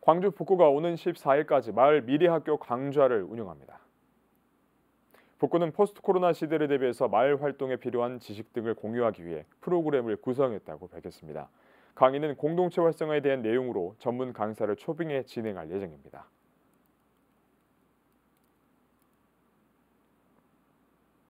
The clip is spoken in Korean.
광주 북구가 오는 14일까지 마을 미래학교 강좌를 운영합니다. 북구는 포스트 코로나 시대를 대비해서 마을 활동에 필요한 지식 등을 공유하기 위해 프로그램을 구성했다고 밝혔습니다. 강의는 공동체 활성화에 대한 내용으로 전문 강사를 초빙해 진행할 예정입니다.